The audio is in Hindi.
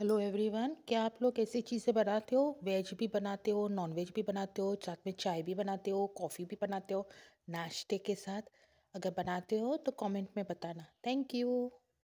हेलो एवरीवन क्या आप लोग ऐसी चीज़ें बनाते हो वेज भी बनाते हो नॉन वेज भी बनाते हो साथ में चाय भी बनाते हो कॉफ़ी भी बनाते हो नाश्ते के साथ अगर बनाते हो तो कमेंट में बताना थैंक यू